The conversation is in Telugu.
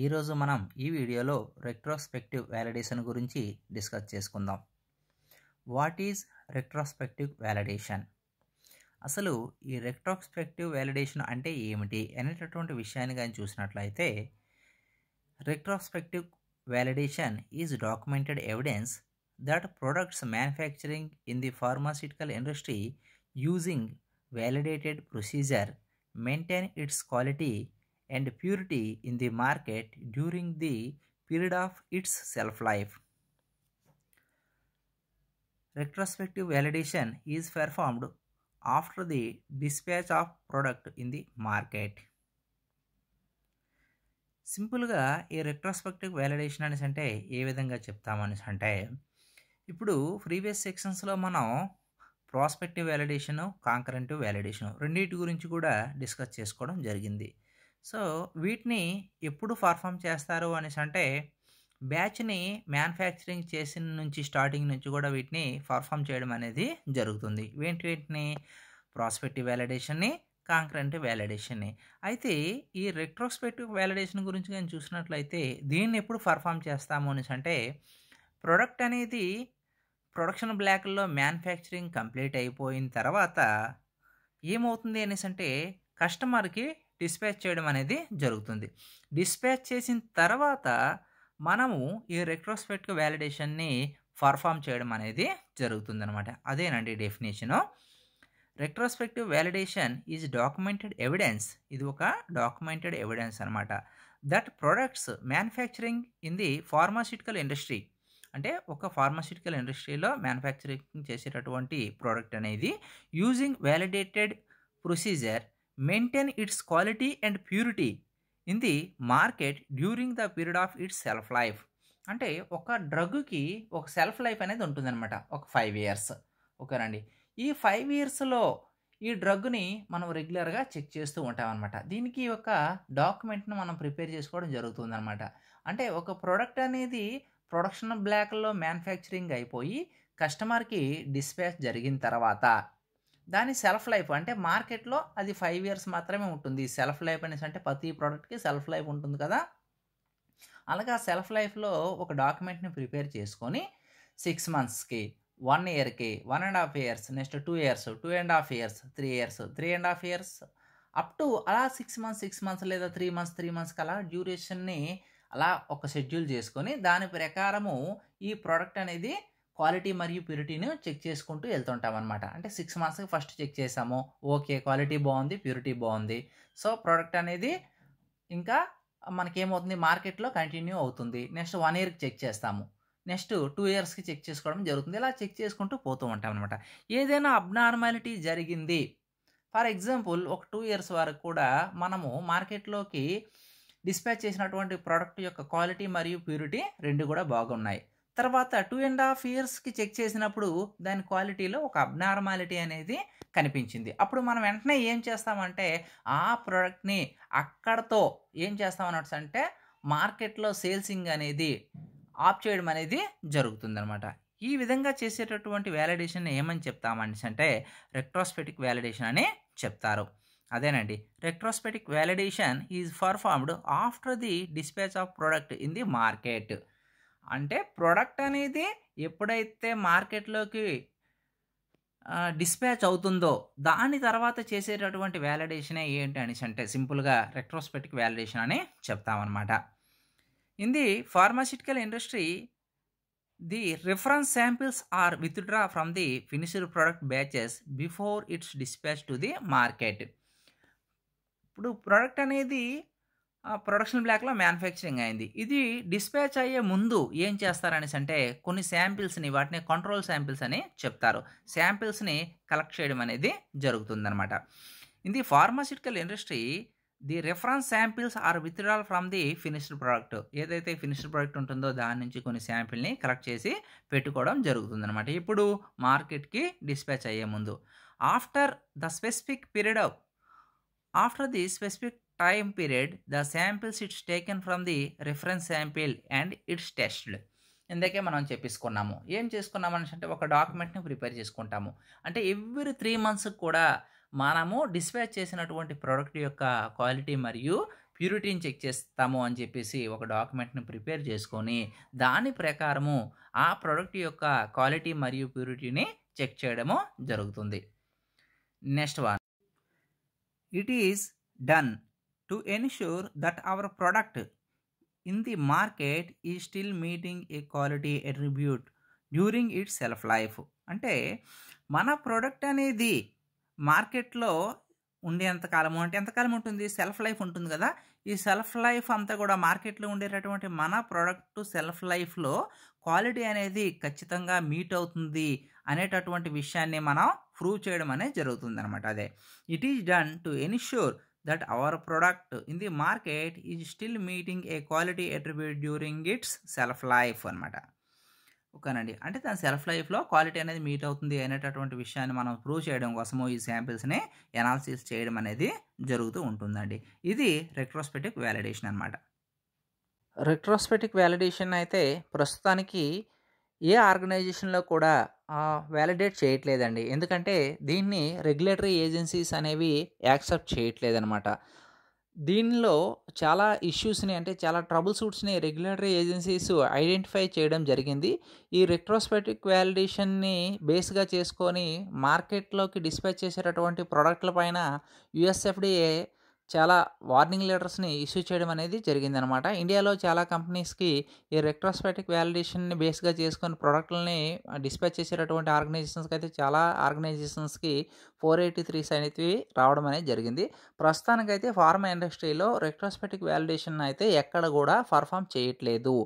ఈరోజు మనం ఈ వీడియోలో రెట్రోస్పెక్టివ్ వ్యాలిడేషన్ గురించి డిస్కస్ చేసుకుందాం వాట్ ఈజ్ రెట్రోస్పెక్టివ్ వ్యాలిడేషన్ అసలు ఈ రెట్రోస్పెక్టివ్ వ్యాలిడేషన్ అంటే ఏమిటి అనేటటువంటి విషయాన్ని కానీ చూసినట్లయితే retrospective validation is documented evidence that products manufacturing in the pharmaceutical industry using validated procedure maintain its quality and purity in the market during the period of its shelf life. Retrospective validation is performed after the dispatch of product in the market. సింపుల్గా ఈ రెట్రోస్పెక్టివ్ వ్యాలిడేషన్ అనేసి అంటే ఏ విధంగా చెప్తామనేసి అంటే ఇప్పుడు ప్రీవియస్ సెక్షన్స్లో మనం ప్రాస్పెక్టివ్ వ్యాలిడేషను కాంకరెంటివ్ వ్యాలిడేషను రెండింటి గురించి కూడా డిస్కస్ చేసుకోవడం జరిగింది సో వీటిని ఎప్పుడు పర్ఫామ్ చేస్తారు అనేసి అంటే బ్యాచ్ని మ్యానుఫ్యాక్చరింగ్ చేసిన నుంచి స్టార్టింగ్ నుంచి కూడా వీటిని పర్ఫామ్ చేయడం అనేది జరుగుతుంది ఏంటి వీటిని ప్రాస్పెక్టివ్ వ్యాలిడేషన్ని కాంక్రెంట్ వ్యాలిడేషన్ని అయితే ఈ రెట్రోస్పెక్టివ్ వ్యాలిడేషన్ గురించి కానీ చూసినట్లయితే దీన్ని ఎప్పుడు పర్ఫామ్ చేస్తాము అనేసి అంటే ప్రొడక్ట్ అనేది ప్రొడక్షన్ బ్లాక్లో మ్యానుఫ్యాక్చరింగ్ కంప్లీట్ అయిపోయిన తర్వాత ఏమవుతుంది అనేసి అంటే కస్టమర్కి డిస్పాచ్ చేయడం అనేది జరుగుతుంది డిస్పాచ్ చేసిన తర్వాత మనము ఈ రెట్రోస్పెక్ట్ వ్యాలిడేషన్ని పర్ఫామ్ చేయడం అనేది జరుగుతుంది అనమాట అదేనండి definition retrospective validation is documented evidence ఇది ఒక డాక్యుమెంటెడ్ ఎవిడెన్స్ అనమాట that products manufacturing in the pharmaceutical industry అంటే ఒక ఫార్మాసిటికల్ ఇండస్ట్రీలో మ్యానుఫ్యాక్చరింగ్ చేసేటటువంటి ప్రోడక్ట్ అనేది using validated procedure maintain its quality and purity in the market during the period of its shelf life అంటే ఒక డ్రగ్కి ఒక సెల్ఫ్ లైఫ్ అనేది ఉంటుందన్నమాట ఒక ఫైవ్ ఇయర్స్ ఓకేనండి ఈ ఫైవ్ ఇయర్స్లో ఈ డ్రగ్ని మనం రెగ్యులర్గా చెక్ చేస్తూ ఉంటామన్నమాట దీనికి ఒక డాక్యుమెంట్ని మనం ప్రిపేర్ చేసుకోవడం జరుగుతుందన్నమాట అంటే ఒక ప్రోడక్ట్ అనేది ప్రొడక్షన్ బ్లాక్లో మ్యానుఫ్యాక్చరింగ్ అయిపోయి కస్టమర్కి డిస్పాచ్ జరిగిన తర్వాత దాని సెల్ఫ్ లైఫ్ అంటే మార్కెట్లో అది ఫైవ్ ఇయర్స్ మాత్రమే ఉంటుంది సెల్ఫ్ లైఫ్ అనేసి అంటే ప్రతి ప్రోడక్ట్కి సెల్ఫ్ లైఫ్ ఉంటుంది కదా అలాగే ఆ సెల్ఫ్ లైఫ్లో ఒక డాక్యుమెంట్ని ప్రిపేర్ చేసుకొని సిక్స్ మంత్స్కి వన్ ఇయర్కి one and half years next two years two and half years three years three and half years up to అలా సిక్స్ మంత్స్ సిక్స్ మంత్స్ లేదా త్రీ మంత్స్ త్రీ మంత్స్కి అలా డ్యూరేషన్ని అలా ఒక షెడ్యూల్ చేసుకొని దాని ప్రకారము ఈ ప్రోడక్ట్ అనేది క్వాలిటీ మరియు ప్యూరిటీని చెక్ చేసుకుంటూ వెళ్తుంటాం అనమాట అంటే సిక్స్ మంత్స్కి ఫస్ట్ చెక్ చేసాము ఓకే క్వాలిటీ బాగుంది ప్యూరిటీ బాగుంది సో ప్రోడక్ట్ అనేది ఇంకా మనకేమవుతుంది మార్కెట్లో కంటిన్యూ అవుతుంది నెక్స్ట్ వన్ ఇయర్కి చెక్ చేస్తాము నెక్స్ట్ టూ ఇయర్స్కి చెక్ చేసుకోవడం జరుగుతుంది ఇలా చెక్ చేసుకుంటూ పోతూ ఉంటాం అనమాట ఏదైనా అబ్నార్మాలిటీ జరిగింది ఫర్ ఎగ్జాంపుల్ ఒక టూ ఇయర్స్ వరకు కూడా మనము మార్కెట్లోకి డిస్పాచ్ చేసినటువంటి ప్రోడక్ట్ యొక్క క్వాలిటీ మరియు ప్యూరిటీ రెండు కూడా బాగున్నాయి తర్వాత టూ అండ్ హాఫ్ ఇయర్స్కి చెక్ చేసినప్పుడు దాని క్వాలిటీలో ఒక అబ్నార్మాలిటీ అనేది కనిపించింది అప్పుడు మనం వెంటనే ఏం చేస్తామంటే ఆ ప్రోడక్ట్ని అక్కడతో ఏం చేస్తామన్నట్టు అంటే మార్కెట్లో సేల్సింగ్ అనేది ఆఫ్ చేయడం అనేది జరుగుతుందనమాట ఈ విధంగా చేసేటటువంటి వ్యాలిడేషన్ ఏమని చెప్తామని అంటే రెక్ట్రాస్పెటిక్ వ్యాలిడేషన్ అని చెప్తారు అదేనండి retrospective validation is performed after the dispatch of product in the market అంటే ప్రోడక్ట్ అనేది ఎప్పుడైతే మార్కెట్లోకి డిస్పాచ్ అవుతుందో దాని తర్వాత చేసేటటువంటి వ్యాలిడేషనే ఏంటి అనేసి అంటే సింపుల్గా రెట్రోస్పెక్టిక్ వ్యాలిడేషన్ అని చెప్తామన్నమాట ఇది pharmaceutical industry the reference samples are withdraw from the finisher product batches before its dispatch to the market ఇప్పుడు ప్రోడక్ట్ అనేది ప్రొడక్షన్ బ్లాక్లో మ్యానుఫ్యాక్చరింగ్ అయింది ఇది డిస్పాచ్ అయ్యే ముందు ఏం చేస్తారనేసి అంటే కొన్ని శాంపిల్స్ని వాటిని కంట్రోల్ శాంపిల్స్ అని చెప్తారు శాంపిల్స్ని కలెక్ట్ చేయడం అనేది జరుగుతుందనమాట ఇది pharmaceutical industry the reference samples are withdrawal from the finished product ఏదైతే ఫినిష్డ్ ప్రోడక్ట్ ఉంటుందో దాని నుంచి కొన్ని శాంపిల్ని కలెక్ట్ చేసి పెట్టుకోవడం జరుగుతుందనమాట ఇప్పుడు మార్కెట్కి డిస్పాచ్ అయ్యే ముందు after the specific period of after the specific time period, the samples it's taken from the reference sample and it's tested. ఇందాకే మనం చెప్పేసుకున్నాము ఏం చేసుకున్నాము అంటే ఒక డాక్యుమెంట్ని ప్రిపేర్ చేసుకుంటాము అంటే ఎవ్రీ త్రీ మంత్స్కి కూడా మనము డిస్పాచ్ చేసినటువంటి ప్రోడక్ట్ యొక్క క్వాలిటీ మరియు ప్యూరిటీని చెక్ చేస్తాము అని చెప్పేసి ఒక డాక్యుమెంట్ని ప్రిపేర్ చేసుకొని దాని ప్రకారము ఆ ప్రోడక్ట్ యొక్క క్వాలిటీ మరియు ప్యూరిటీని చెక్ చేయడము జరుగుతుంది next one it is done to ensure that our product in the market is still meeting a quality attribute during it shelf life అంటే మన ప్రోడక్ట్ అనేది మార్కెట్లో ఉండేంతకాలము అంటే ఎంతకాలం ఉంటుంది సెల్ఫ్ లైఫ్ ఉంటుంది కదా ఈ సెల్ఫ్ లైఫ్ అంతా కూడా మార్కెట్లో ఉండేటటువంటి మన ప్రోడక్ట్ సెల్ఫ్ లైఫ్లో క్వాలిటీ అనేది ఖచ్చితంగా మీట్ అవుతుంది అనేటటువంటి విషయాన్ని మనం ప్రూవ్ చేయడం అనేది జరుగుతుంది అనమాట అదే it is done to ensure that our product in the market is still meeting a quality attribute during its shelf life అనమాట ఓకేనండి అంటే దాని సెల్ఫ్ లైఫ్లో క్వాలిటీ అనేది మీట్ అవుతుంది అనేటటువంటి విషయాన్ని మనం ప్రూవ్ చేయడం కోసము ఈ శాంపిల్స్ని ఎనాలిసిస్ చేయడం అనేది జరుగుతూ ఉంటుందండి ఇది రెట్రోస్పెటిక్ వ్యాలిడేషన్ అనమాట రెట్రోస్పెటిక్ వ్యాలిడేషన్ అయితే ప్రస్తుతానికి ఏ ఆర్గనైజేషన్లో కూడా వ్యాలిడేట్ చేయట్లేదండి ఎందుకంటే దీన్ని రెగ్యులేటరీ ఏజెన్సీస్ అనేవి యాక్సెప్ట్ చేయట్లేదనమాట దీనిలో చాలా ఇష్యూస్ని అంటే చాలా ట్రబుల్ సూట్స్ని రెగ్యులేటరీ ఏజెన్సీస్ ఐడెంటిఫై చేయడం జరిగింది ఈ రెట్రోస్పెక్టిక్ వ్యాలిడేషన్ని బేస్గా చేసుకొని మార్కెట్లోకి డిస్పాచ్ చేసేటటువంటి ప్రోడక్ట్ల పైన యుఎస్ఎఫ్డిఏ చాలా వార్నింగ్ లెటర్స్ని ఇష్యూ చేయడం అనేది జరిగిందనమాట ఇండియాలో చాలా కంపెనీస్కి ఈ రెట్రోస్పెటిక్ వ్యాలిడేషన్ని బేస్గా చేసుకొని ప్రోడక్ట్లని డిస్పాచ్ చేసేటటువంటి ఆర్గనైజేషన్స్కి అయితే చాలా ఆర్గనైజేషన్స్కి ఫోర్ ఎయిటీ త్రీస్ అనేవి రావడం అనేది జరిగింది ప్రస్తుతానికైతే ఫార్మా ఇండస్ట్రీలో రెట్రోస్పెటిక్ వ్యాలిడేషన్ అయితే ఎక్కడ కూడా పర్ఫామ్ చేయట్లేదు